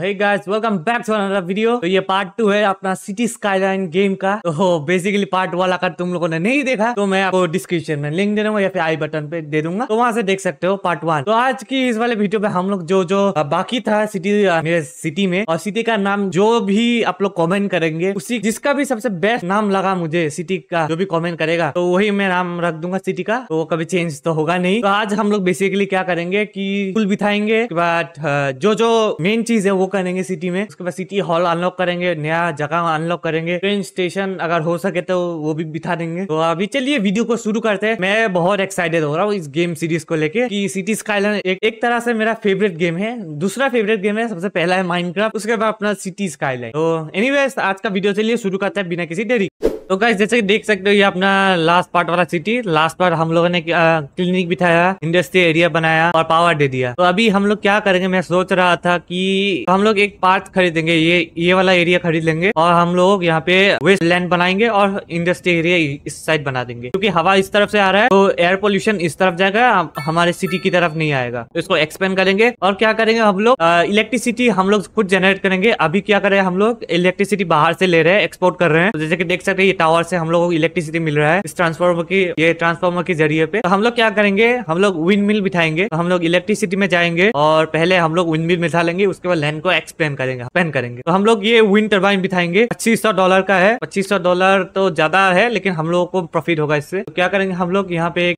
Hey guys, welcome back to another तो ये part two है अपना सिटी स्काईलाइन गेम का तो बेसिकली पार्ट वन अगर तुम लोगों ने नहीं देखा तो मैं आपको डिस्क्रिप्शन में लिंक दे दूंगा या फिर आई बटन पे दे दूंगा तो वहां से देख सकते हो पार्ट वन तो आज की इस वाले वीडियो में हम लोग जो जो बाकी था सिटी मेरे सिटी में और सिटी का नाम जो भी आप लोग कॉमेंट करेंगे उसी जिसका भी सबसे बेस्ट नाम लगा मुझे सिटी का जो भी कॉमेंट करेगा तो वही मैं नाम रख दूंगा सिटी का तो कभी चेंज तो होगा नहीं तो आज हम लोग बेसिकली क्या करेंगे की फुल बिथाएंगे बट जो जो मेन चीज है वो करेंगे सिटी में उसके बाद सिटी हॉल अनलॉक करेंगे नया जगह अनलॉक करेंगे ट्रेन स्टेशन अगर हो सके तो वो भी बिठा देंगे तो अभी चलिए वीडियो को शुरू करते हैं मैं बहुत एक्साइटेड हो रहा हूँ इस गेम सीरीज को लेके कि सिटी स्काईलाइन एक, एक तरह से मेरा फेवरेट गेम है दूसरा फेवरेट गेम है सबसे पहला है माइनक्राफ्ट उसके बाद अपना सिटी स्काईलाइन तो एनीवेज आज का वीडियो चलिए शुरू करते हैं बिना किसी देरी तो गाइस जैसे कि देख सकते हो ये अपना लास्ट पार्ट वाला सिटी लास्ट पार्ट हम लोगों ने क्लिनिक बिठाया इंडस्ट्री एरिया बनाया और पावर दे दिया तो अभी हम लोग क्या करेंगे मैं सोच रहा था कि तो हम लोग एक पार्ट खरीदेंगे ये ये वाला एरिया खरीद लेंगे और हम लोग यहाँ पे वेस्ट लैंड बनाएंगे और इंडस्ट्री एरिया इस साइड बना देंगे क्योंकि हवा इस तरफ से आ रहा है तो एयर पोल्यूशन इस तरफ जाएगा हमारे सिटी की तरफ नहीं आएगा तो इसको एक्सपेंड करेंगे और क्या करेंगे हम लोग इलेक्ट्रिसिटी हम लोग खुद जनरेट करेंगे अभी क्या करें हम लोग इलेक्ट्रिसिटी बाहर से ले रहे हैं एक्सपोर्ट कर रहे हैं तो जैसे कि देख सकते टावर से हम लोग को इलेक्ट्रिसिटी मिल रहा है इस ट्रांसफॉर्मर की ये ट्रांसफॉर्मर के जरिए पे तो हम लोग क्या करेंगे हम लोग विंड मिल बिठाएंगे तो हम लोग इलेक्ट्रिसिटी में जाएंगे और पहले हम लोग विंड मिल बिठा लेंगे उसके बाद लैंड को एक्सप्लेन करेंगे पेन करेंगे तो हम लोग ये विंड टर्बाइन बिठाएंगे पच्चीस डॉलर का है पच्चीस डॉलर तो ज्यादा है लेकिन हम लोगों को प्रॉफिट होगा इससे तो क्या करेंगे हम लोग यहाँ पे एक,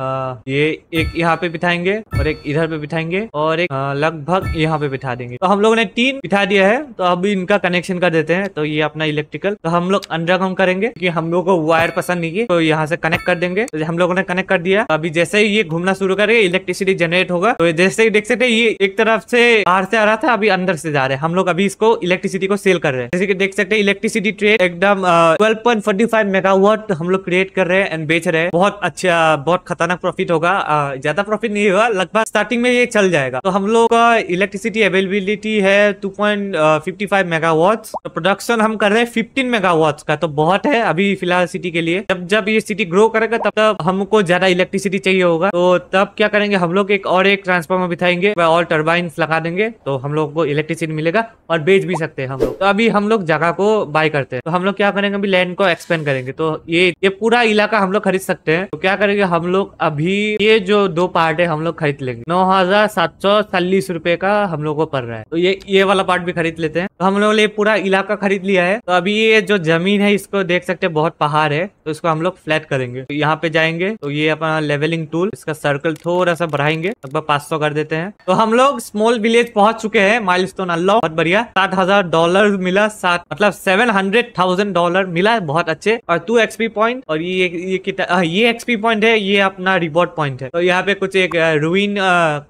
ये एक यहाँ पे बिठाएंगे और एक इधर पे बिठाएंगे और एक लगभग यहाँ पे बिठा देंगे तो हम लोगों ने तीन बिठा दिया है तो अभी इनका कनेक्शन कर देते हैं तो ये अपना इलेक्ट्रिकल तो हम लोग अंडरग्राउंड करेंगे क्योंकि हम हम को वायर पसंद नहीं है तो यहाँ से कनेक्ट कर देंगे तो हम लोगों ने कनेक्ट कर दिया अभी जैसे ही ये घूमना शुरू करेगा इलेक्ट्रिसिटी जनरेट होगा तो जैसे ही देख सकते ये एक तरफ से बाहर से आ रहा था अभी अंदर से जा रहे हैं हम लोग अभी इसको इलेक्ट्रिसिटी को सेल कर रहे हैं जैसे की देख सकते इलेक्ट्रिसिटी ट्रेड एकदम twelve point forty five megawatt हम लोग क्रिएट कर रहे हैं एंड बेच रहे हैं बहुत अच्छा बहुत खतरनाक प्रॉफिट होगा ज्यादा प्रॉफिट नहीं होगा लगभग स्टार्टिंग में ये चल जाएगा तो हम लोग का इलेक्ट्रिसिटी अवेलेबिलिटी है two point fifty five watt production हम कर रहे हैं फिफ्टीन मेगावाट का तो बहुत है अभी फिलहाल सिटी के लिए जब जब ये सिटी ग्रो करेगा तब तब हमको ज्यादा इलेक्ट्रिसिटी चाहिए होगा तो तब क्या करेंगे हम लोग एक और एक ट्रांसफॉर्मर बिठाएंगे और टर्बाइन लगा देंगे तो हम लोग को इलेक्ट्रिसिटी मिलेगा और बेच भी सकते हैं हम लोग तो अभी हम लोग जगह को बाय करते हैं तो हम लोग क्या करेंगे अभी लैंड को एक्सपेंड करेंगे तो ये ये पूरा इलाका हम लोग खरीद सकते हैं तो क्या करेंगे हम लोग अभी ये जो दो पार्ट है हम लोग खरीद लेंगे नौ हजार सात सौ चालीस रूपए का हम लोग को पड़ रहा है तो ये ये वाला पार्ट भी खरीद लेते हैं तो हम लोग ने पूरा इलाका खरीद लिया है तो अभी ये जो जमीन है इसको देख सकते हैं बहुत बहुत पहाड़ है तो इसको हम लोग फ्लैट करेंगे तो यहाँ पे जाएंगे तो ये अपना लेवलिंग टूल इसका सर्कल थोड़ा सा बढ़ाएंगे लगभग पांच सौ कर देते हैं तो हम लोग स्मॉल विलेज पहुंच चुके हैं माइल स्टोन अल्लाह बहुत बढ़िया सात हजार डॉलर मिला सात मतलब सेवन हंड्रेड थाउजेंड डॉलर मिला बहुत अच्छे और टू एक्सपी पॉइंट और ये ये हाँ, ये एक्सपी पॉइंट है ये अपना रिवॉर्ड पॉइंट है तो यहाँ पे कुछ एक रूइन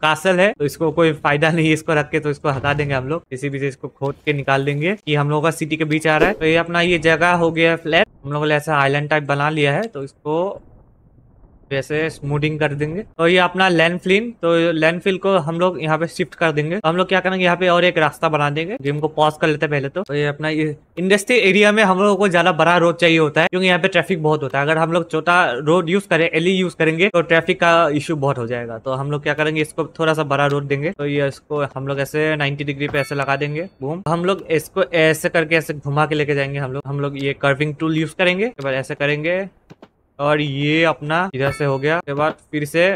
कासल है तो इसको कोई फायदा नहीं है इसको रख के तो इसको हटा देंगे हम लोग किसी भी चीज को खोद के निकाल देंगे ये हम लोग का सिटी के बीच आ रहा है तो ये अपना ये जगह हो गया फ्लैट हम लोगों ने ऐसा आइलैंड टाइप बना लिया है तो इसको वैसे स्मूडिंग कर देंगे तो ये अपना लैंडफिल तो लैंडफिल को हम लोग यहाँ पे शिफ्ट कर देंगे तो हम लोग क्या करेंगे यहाँ पे और एक रास्ता बना देंगे गेम को पॉज कर लेते हैं पहले तो, तो ये अपना इंडस्ट्री एरिया में हम लोगों को ज्यादा बड़ा रोड चाहिए होता है क्योंकि यहाँ पे ट्रैफिक बहुत होता है अगर हम लोग छोटा रोड यूज करें एली यूज करेंगे तो ट्रैफिक का इश्यू बहुत हो जाएगा तो हम लोग क्या करेंगे इसको थोड़ा सा बड़ा रोड देंगे तो ये इसको हम लोग ऐसे नाइन्टी डिग्री पे ऐसे लगा देंगे बूम हम लोग इसको ऐसे करके ऐसे घुमा के लेके जाएंगे हम लोग हम लोग ये कर्विंग टूल यूज करेंगे ऐसे करेंगे और ये अपना इधर से हो गया उसके बाद फिर से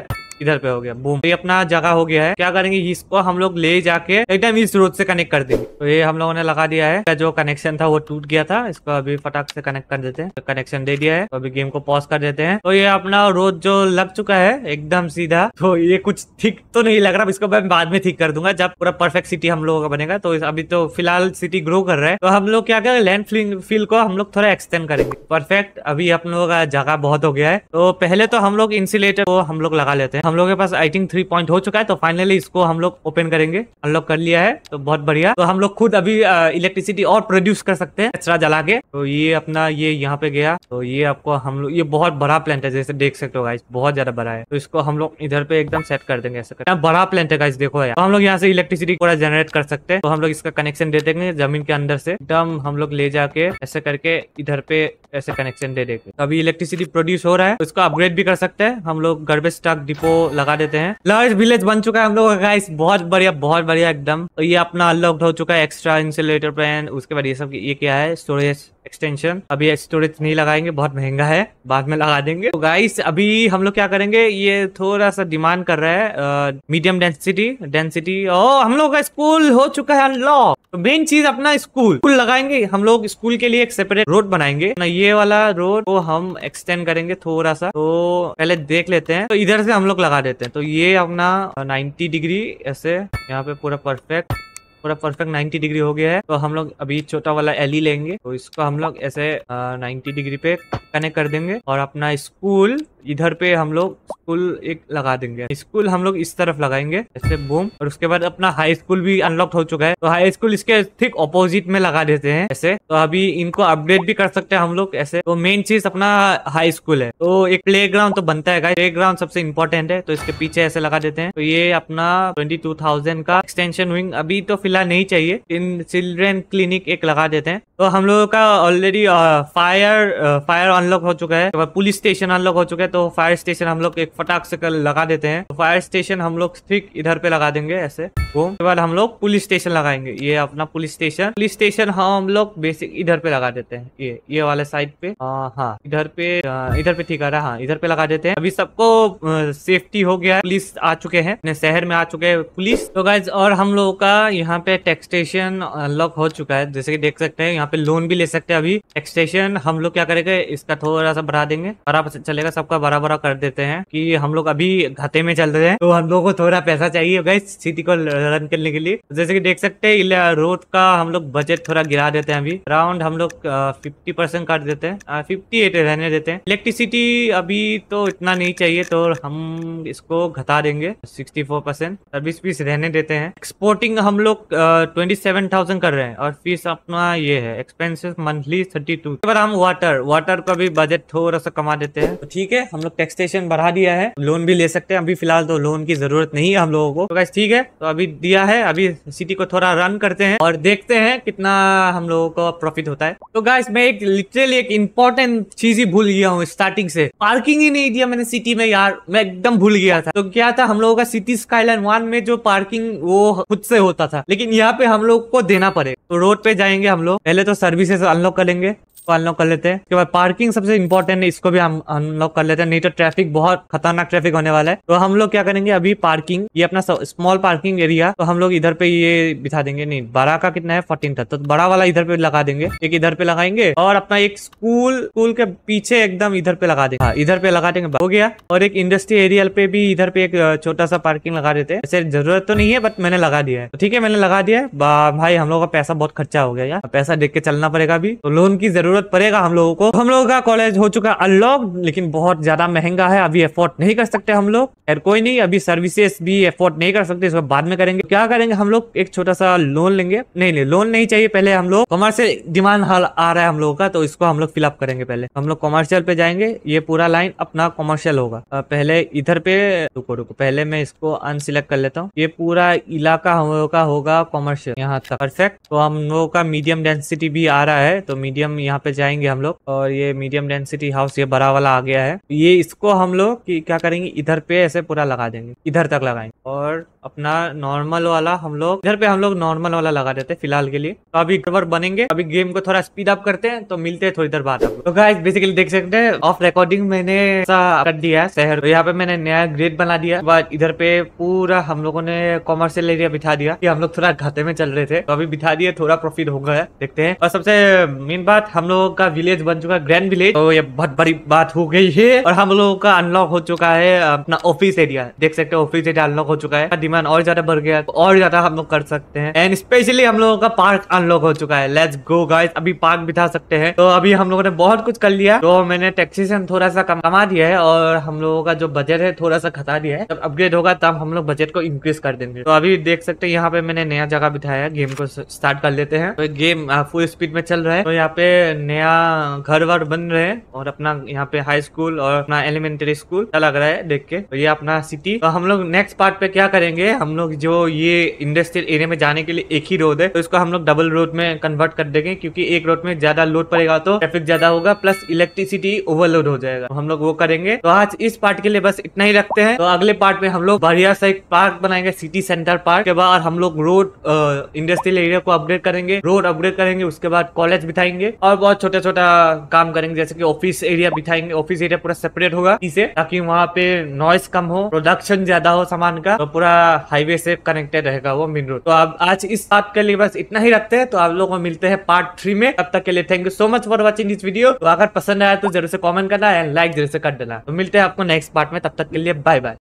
इधर पे हो गया बूम तो ये अपना जगह हो गया है क्या करेंगे इसको हम लोग ले जाके एकदम इस रोड से कनेक्ट कर देंगे तो ये हम लोगों ने लगा दिया है जो कनेक्शन था वो टूट गया था इसको अभी फटाक से कनेक्ट कर देते हैं कनेक्शन दे दिया है तो अभी गेम को पॉज कर देते हैं तो ये अपना रोड जो लग चुका है एकदम सीधा तो ये कुछ ठीक तो नहीं लग रहा इसको मैं बाद में ठीक कर दूंगा जब पूरा परफेक्ट सिटी हम लोगों का बनेगा तो अभी तो फिलहाल सिटी ग्रो कर रहा है तो हम लोग क्या करें लैंड फील्ड को हम लोग थोड़ा एक्सटेंड करेंगे परफेक्ट अभी हम लोगों का जगह बहुत हो गया है तो पहले तो हम लोग इंसुलेटर को हम लोग लगा लेते हैं हम लोग के पास आई थिंक थ्री पॉइंट हो चुका है तो फाइनली इसको हम लोग ओपन करेंगे अनलॉक कर लिया है तो बहुत बढ़िया तो हम लोग खुद अभी इलेक्ट्रिसिटी और प्रोड्यूस कर सकते हैं कचरा जला के तो ये अपना ये यहाँ पे गया तो ये आपको हम लोग ये बहुत बड़ा प्लांट है जैसे देख सकते हो गाइस बहुत ज्यादा बड़ा है तो इसको हम लोग इधर पे एकदम सेट कर देंगे ऐसा करते बड़ा प्लांट है गाइस देखो यार तो हम लोग यहाँ से इलेक्ट्रिसिटी पूरा जनरेट कर सकते हैं तो हम लोग इसका कनेक्शन दे देंगे जमीन के अंदर से एकदम हम लोग ले जाके ऐसे करके इधर पे ऐसे कनेक्शन दे देंगे अभी इलेक्ट्रिसिटी प्रोड्यूस हो रहा है उसको तो अपग्रेड भी कर सकते हैं हम लोग गर्बेज स्टॉक डिपो लगा देते हैं लार्ज विलेज बन चुका है हम लोग का गाइस बहुत बढ़िया बहुत बढ़िया एकदम ये अपना अनलॉक्ड हो चुका है एक्स्ट्रा इंसुलेटर पेन उसके बाद ये सब ये क्या है स्टोरेज एक्सटेंशन अभी स्टोरेज नहीं लगाएंगे बहुत महंगा है बाद में लगा देंगे तो गाइस अभी हम लोग क्या करेंगे ये थोड़ा सा डिमांड कर रहा है मीडियम डेंसिटी डेंसिटी ओ हम लोग का स्कूल हो चुका है अनलॉक तो मेन चीज अपना स्कूल स्कूल लगाएंगे हम लोग स्कूल के लिए एक सेपरेट रोड बनाएंगे ना ये वाला रोड को हम एक्सटेंड करेंगे थोड़ा सा तो पहले देख लेते हैं तो इधर से हम लोग लगा देते हैं तो ये अपना नाइन्टी डिग्री ऐसे यहाँ पे पूरा परफेक्ट पूरा परफेक्ट नाइन्टी डिग्री हो गया है तो हम लोग अभी छोटा वाला एल e लेंगे तो इसको हम लोग ऐसे नाइन्टी डिग्री पे कनेक्ट कर देंगे और अपना स्कूल इधर पे हम लोग स्कूल एक लगा देंगे स्कूल हम लोग इस तरफ लगाएंगे ऐसे बूम और उसके बाद अपना हाई स्कूल भी अनलॉक हो चुका है तो हाई स्कूल इसके ठीक अपोजिट में लगा देते हैं ऐसे तो अभी इनको अपडेट भी कर सकते हैं हम लोग ऐसे तो मेन चीज अपना हाई स्कूल है तो एक प्ले ग्राउंड तो बनता है प्ले ग्राउंड सबसे इम्पोर्टेंट है तो इसके पीछे ऐसे लगा देते हैं तो ये अपना ट्वेंटी का एक्सटेंशन विंग अभी तो फिलहाल नहीं चाहिए इन चिल्ड्रेन क्लिनिक एक लगा देते हैं तो हम लोगों का ऑलरेडी फायर फायर अनलॉक हो चुका है तो पुलिस स्टेशन अनलॉक हो चुका है तो फायर स्टेशन हम लोग एक फटाक से कर लगा देते हैं तो फायर स्टेशन हम लोग ठीक इधर पे लगा देंगे ऐसे घूम के बाद हम लोग पुलिस स्टेशन लगाएंगे ये अपना पुलिस स्टेशन पुलिस स्टेशन हम लोग बेसिक इधर पे लगा देते हैं ये ये वाले साइड पे हाँ इधर पे इधर पे ठीक आ रहा है हाँ इधर पे लगा देते हैं अभी सबको सेफ्टी हो गया है पुलिस आ चुके हैं शहर में आ चुके हैं पुलिस तो गाइज और हम लोगों का यहाँ पे टैक्स स्टेशन अनलॉक हो चुका है जैसे की देख सकते हैं यहाँ पे लोन भी ले सकते हैं अभी एक्सटेंशन हम लोग क्या करेंगे इसका थोड़ा सा बढ़ा देंगे बड़ा चलेगा सबका बड़ा बड़ा कर देते हैं कि हम लोग अभी घाटे में चल रहे हैं तो हम लोग को थोड़ा पैसा चाहिए गए सिटी को रन करने के लिए जैसे कि देख सकते हैं रोड का हम लोग बजट थोड़ा गिरा देते हैं अभी अराउंड हम लोग फिफ्टी परसेंट काट देते हैं फिफ्टी एट रहने देते हैं इलेक्ट्रिसिटी अभी तो इतना नहीं चाहिए तो हम इसको घटा देंगे sixty four percent service fees रहने देते हैं एक्सपोर्टिंग हम लोग ट्वेंटी सेवन थाउजेंड कर रहे हैं और फीस अपना ये है एक्सपेंसिस मंथली थर्टी टू हम वाटर वाटर का भी बजट थोड़ा सा कमा देते हैं तो ठीक है हम लोग टेक्सटेशन बढ़ा दिया है लोन भी ले सकते हैं अभी फिलहाल तो लोन की जरूरत नहीं है हम लोगों को तो ठीक है तो अभी दिया है अभी सिटी को थोड़ा रन करते हैं और देखते हैं कितना हम लोगों को प्रॉफिट होता है तो गाइस मैं एक लिटरली एक इम्पोर्टेंट चीज ही भूल गया हूँ स्टार्टिंग से पार्किंग ही नहीं दिया मैंने सिटी में यार मैं एकदम भूल गया था तो क्या था हम लोगों का सिटी स्काईलाइन वन में जो पार्किंग वो खुद से होता था लेकिन यहाँ पे हम लोग को देना पड़ेगा तो रोड पे जाएंगे हम लोग पहले पहले तो सर्विसेज अनलॉक कर लेंगे इसको अनलॉक कर लेते हैं उसके बाद पार्किंग सबसे इंपॉर्टेंट है इसको भी हम अनलॉक कर लेते हैं नहीं तो ट्रैफिक बहुत खतरनाक ट्रैफिक होने वाला है तो हम लोग क्या करेंगे अभी पार्किंग ये अपना स्मॉल पार्किंग एरिया तो हम लोग इधर पे ये बिठा देंगे नहीं बड़ा का कितना है फोर्टीन था तो बड़ा वाला इधर पे लगा देंगे एक इधर पे लगाएंगे और अपना एक स्कूल स्कूल के पीछे एकदम इधर पे लगा देंगे हाँ, इधर पे लगा देंगे हो गया और एक इंडस्ट्री एरियल पे भी इधर पे एक छोटा सा पार्किंग लगा देते हैं ऐसे जरूरत तो नहीं है बट मैंने लगा दिया है तो ठीक है मैंने लगा दिया है भाई हम लोग का पैसा बहुत खर्चा हो गया यार पैसा देख के चलना पड़ेगा अभी तो लोन की जरूरत जरूरत पड़ेगा हम लोगों को हम लोगों का कॉलेज हो चुका है अनलॉक लेकिन बहुत ज्यादा महंगा है अभी एफोर्ड नहीं कर सकते हम लोग खैर कोई नहीं अभी सर्विसेस भी एफोर्ड नहीं कर सकते इस बाद में करेंगे क्या करेंगे हम लोग एक छोटा सा लोन लेंगे नहीं नहीं लोन नहीं चाहिए पहले हम लोग कॉमर्शियल डिमांड हाल आ रहा है हम लोगों का तो इसको हम लोग फिलअप करेंगे पहले हम लोग कॉमर्शियल पे जाएंगे ये पूरा लाइन अपना कॉमर्शियल होगा पहले इधर पे रुको रुको पहले मैं इसको अनसिलेक्ट कर लेता हूँ ये पूरा इलाका हम लोग का होगा कॉमर्शियल यहाँ तक परफेक्ट तो हम लोगों का मीडियम डेंसिटी भी आ रहा है तो मीडियम यहाँ पे जाएंगे हम लोग और ये मीडियम डेंसिटी हाउस ये बड़ा वाला आ गया है ये इसको हम लोग क्या करेंगे इधर पे ऐसे पूरा लगा देंगे इधर तक लगाएंगे और अपना नॉर्मल वाला हम लोग इधर पे हम लोग नॉर्मल वाला लगा देते हैं फिलहाल के लिए तो अभी कवर बनेंगे अभी गेम को थोड़ा स्पीड अप करते हैं तो मिलते हैं थोड़ी देर बाद तो गाइस बेसिकली देख सकते हैं ऑफ रिकॉर्डिंग मैंने कर दिया है शहर तो यहाँ पे मैंने नया ग्रेड बना दिया बाद इधर पे पूरा हम लोगों ने कॉमर्शियल एरिया बिठा दिया कि हम लोग थोड़ा घाटे में चल रहे थे तो अभी बिठा दिए थोड़ा प्रॉफिट हो गया देखते हैं और सबसे मेन बात हम लोग लोगों का विलेज बन चुका है ग्रैंड विलेज तो ये बहुत बड़ी बात हो गई है और हम लोगों का अनलॉक हो चुका है अपना ऑफिस एरिया देख सकते हो ऑफिस एरिया अनलॉक हो चुका है डिमांड और ज्यादा बढ़ गया तो और ज्यादा हम लोग कर सकते हैं एंड स्पेशली हम लोगों का पार्क अनलॉक हो चुका है लेट्स गो गाइस अभी पार्क बिठा सकते हैं तो अभी हम लोगों ने बहुत कुछ कर लिया तो मैंने से थोड़ा सा कमा दिया है और हम लोगों का जो बजट है थोड़ा सा खता दिया है जब अपग्रेड होगा तब हम लोग बजट को इंक्रीज कर देंगे तो अभी देख सकते हैं यहाँ पे मैंने नया जगह बिठाया गेम को स्टार्ट कर लेते हैं तो गेम फुल स्पीड में चल रहा है तो यहाँ पे नया घर वर बन रहे हैं और अपना यहाँ पे हाई स्कूल और अपना एलिमेंट्री स्कूल लग रहा है देख के ये अपना सिटी तो हम लोग नेक्स्ट पार्ट पे क्या करेंगे हम लोग जो ये इंडस्ट्रियल एरिया में जाने के लिए एक ही रोड है तो इसको हम लोग डबल रोड में कन्वर्ट कर देंगे क्योंकि एक रोड में ज्यादा लोड पड़ेगा तो ट्रैफिक ज्यादा होगा प्लस इलेक्ट्रिसिटी ओवरलोड हो जाएगा तो हम लोग वो करेंगे तो आज इस पार्ट के लिए बस इतना ही रखते हैं तो अगले पार्ट में हम लोग बढ़िया सा एक पार्क बनाएंगे सिटी सेंटर पार्क के बाद हम लोग रोड इंडस्ट्रियल एरिया को अपग्रेड करेंगे रोड अपग्रेड करेंगे उसके बाद कॉलेज बिठाएंगे और बहुत छोटा छोटा काम करेंगे जैसे कि ऑफिस एरिया बिठाएंगे ऑफिस एरिया पूरा सेपरेट होगा इसे ताकि वहाँ पे नॉइस कम हो प्रोडक्शन ज्यादा हो सामान का तो पूरा हाईवे से कनेक्टेड रहेगा वो मेन रोड तो आप आज इस बात के लिए बस इतना ही रखते हैं तो आप लोगों को मिलते हैं पार्ट थ्री में तब तक के लिए thank you so much for watching this video अगर पसंद आया तो जरूर से कॉमेंट करना एंड लाइक जरूर से कर देना तो मिलते हैं आपको नेक्स्ट पार्ट में तब तक के लिए बाय बाय